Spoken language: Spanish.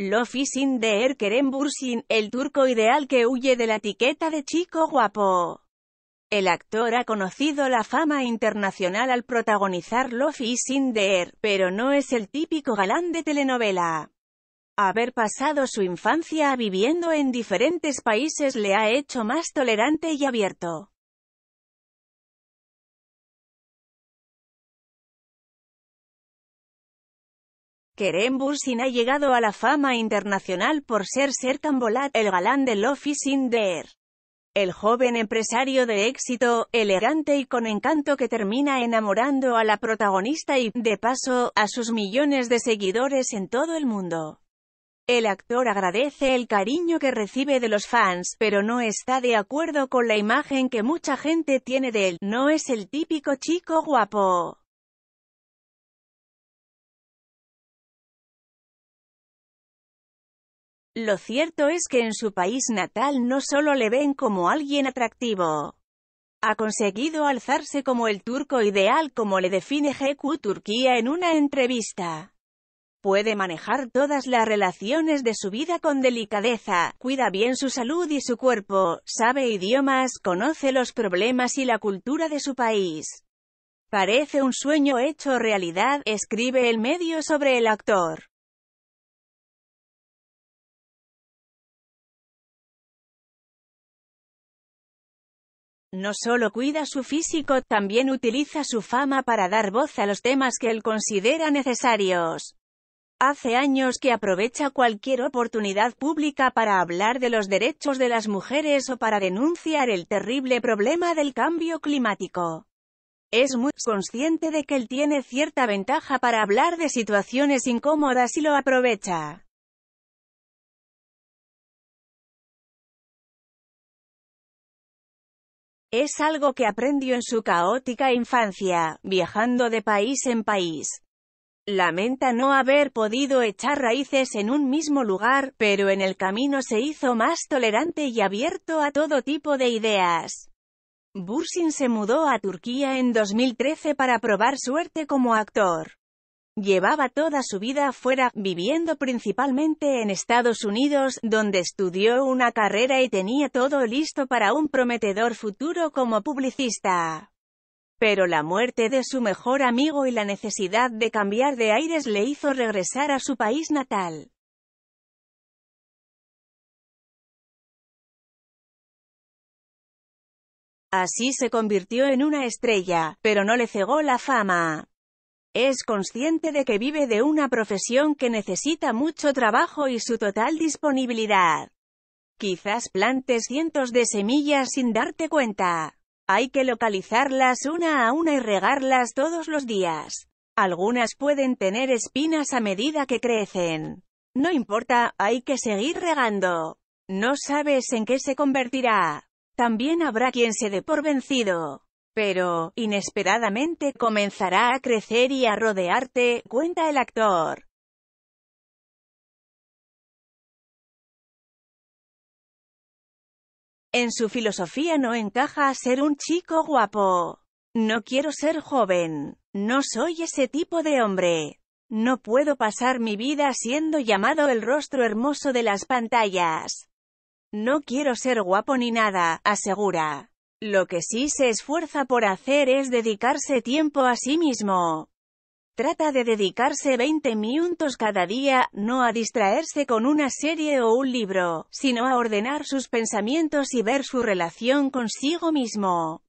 Lofi sin de Kerem Bursin, el turco ideal que huye de la etiqueta de chico guapo. El actor ha conocido la fama internacional al protagonizar Lofi sin de er, pero no es el típico galán de telenovela. Haber pasado su infancia viviendo en diferentes países le ha hecho más tolerante y abierto. Kerem Bursin ha llegado a la fama internacional por ser Serkan Bolat, el galán del Office in El joven empresario de éxito, elegante y con encanto que termina enamorando a la protagonista y, de paso, a sus millones de seguidores en todo el mundo. El actor agradece el cariño que recibe de los fans, pero no está de acuerdo con la imagen que mucha gente tiene de él, no es el típico chico guapo. Lo cierto es que en su país natal no solo le ven como alguien atractivo. Ha conseguido alzarse como el turco ideal como le define GQ Turquía en una entrevista. Puede manejar todas las relaciones de su vida con delicadeza, cuida bien su salud y su cuerpo, sabe idiomas, conoce los problemas y la cultura de su país. Parece un sueño hecho realidad, escribe el medio sobre el actor. No solo cuida su físico, también utiliza su fama para dar voz a los temas que él considera necesarios. Hace años que aprovecha cualquier oportunidad pública para hablar de los derechos de las mujeres o para denunciar el terrible problema del cambio climático. Es muy consciente de que él tiene cierta ventaja para hablar de situaciones incómodas y lo aprovecha. Es algo que aprendió en su caótica infancia, viajando de país en país. Lamenta no haber podido echar raíces en un mismo lugar, pero en el camino se hizo más tolerante y abierto a todo tipo de ideas. Bursin se mudó a Turquía en 2013 para probar suerte como actor. Llevaba toda su vida fuera, viviendo principalmente en Estados Unidos, donde estudió una carrera y tenía todo listo para un prometedor futuro como publicista. Pero la muerte de su mejor amigo y la necesidad de cambiar de aires le hizo regresar a su país natal. Así se convirtió en una estrella, pero no le cegó la fama. Es consciente de que vive de una profesión que necesita mucho trabajo y su total disponibilidad. Quizás plantes cientos de semillas sin darte cuenta. Hay que localizarlas una a una y regarlas todos los días. Algunas pueden tener espinas a medida que crecen. No importa, hay que seguir regando. No sabes en qué se convertirá. También habrá quien se dé por vencido pero, inesperadamente, comenzará a crecer y a rodearte, cuenta el actor. En su filosofía no encaja ser un chico guapo. No quiero ser joven. No soy ese tipo de hombre. No puedo pasar mi vida siendo llamado el rostro hermoso de las pantallas. No quiero ser guapo ni nada, asegura. Lo que sí se esfuerza por hacer es dedicarse tiempo a sí mismo. Trata de dedicarse 20 minutos cada día, no a distraerse con una serie o un libro, sino a ordenar sus pensamientos y ver su relación consigo mismo.